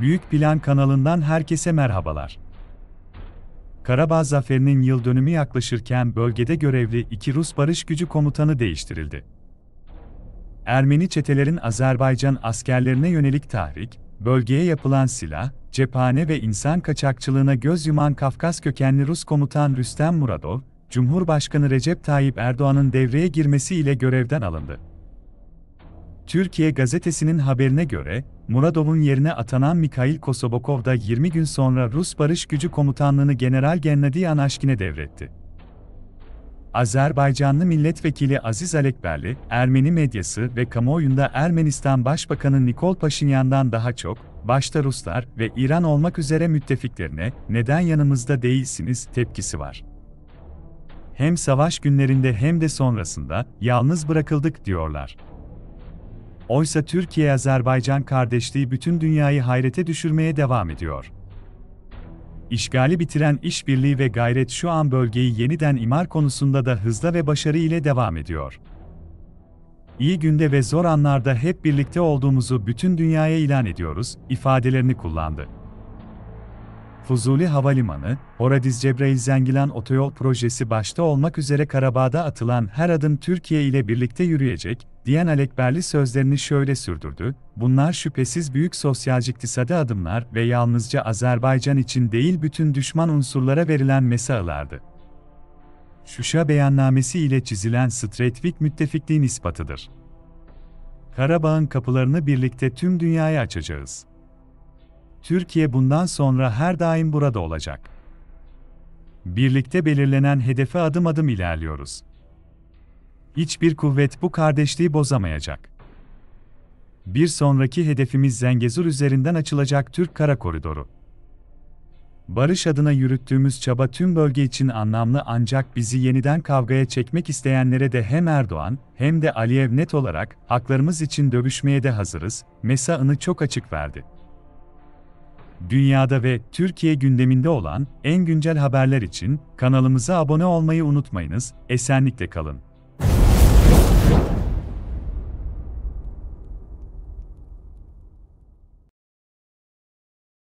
Büyük Plan kanalından herkese merhabalar. Karabağ zaferinin yıl dönümü yaklaşırken bölgede görevli iki Rus barış gücü komutanı değiştirildi. Ermeni çetelerin Azerbaycan askerlerine yönelik tahrik, bölgeye yapılan silah, cephane ve insan kaçakçılığına göz yuman Kafkas kökenli Rus komutan Rüstem Muradov, Cumhurbaşkanı Recep Tayyip Erdoğan'ın devreye girmesiyle görevden alındı. Türkiye gazetesinin haberine göre, Muradov'un yerine atanan Mikhail Kosobokov da 20 gün sonra Rus Barış Gücü Komutanlığını General Gennady Anaşkin'e devretti. Azerbaycanlı milletvekili Aziz Alekberli, Ermeni medyası ve kamuoyunda Ermenistan Başbakanı Nikol Paşinyan'dan daha çok, başta Ruslar ve İran olmak üzere müttefiklerine neden yanımızda değilsiniz tepkisi var. Hem savaş günlerinde hem de sonrasında yalnız bırakıldık diyorlar. Oysa Türkiye-Azerbaycan kardeşliği bütün dünyayı hayrete düşürmeye devam ediyor. İşgali bitiren işbirliği ve gayret şu an bölgeyi yeniden imar konusunda da hızla ve başarı ile devam ediyor. İyi günde ve zor anlarda hep birlikte olduğumuzu bütün dünyaya ilan ediyoruz, ifadelerini kullandı. Fuzuli Havalimanı, Horadiz Cebrail Zengilan Otoyol Projesi başta olmak üzere Karabağ'da atılan her adım Türkiye ile birlikte yürüyecek, diyen Alek sözlerini şöyle sürdürdü, bunlar şüphesiz büyük sosyalci iktisadi adımlar ve yalnızca Azerbaycan için değil bütün düşman unsurlara verilen mesajlardı. Şuşa beyannamesi ile çizilen Streitvik müttefikliğin ispatıdır. Karabağ'ın kapılarını birlikte tüm dünyaya açacağız. Türkiye bundan sonra her daim burada olacak. Birlikte belirlenen hedefe adım adım ilerliyoruz. Hiçbir kuvvet bu kardeşliği bozamayacak. Bir sonraki hedefimiz Zengezur üzerinden açılacak Türk Kara Koridoru. Barış adına yürüttüğümüz çaba tüm bölge için anlamlı ancak bizi yeniden kavgaya çekmek isteyenlere de hem Erdoğan hem de Aliyev net olarak haklarımız için dövüşmeye de hazırız, mesaını çok açık verdi. Dünyada ve Türkiye gündeminde olan en güncel haberler için kanalımıza abone olmayı unutmayınız, esenlikle kalın.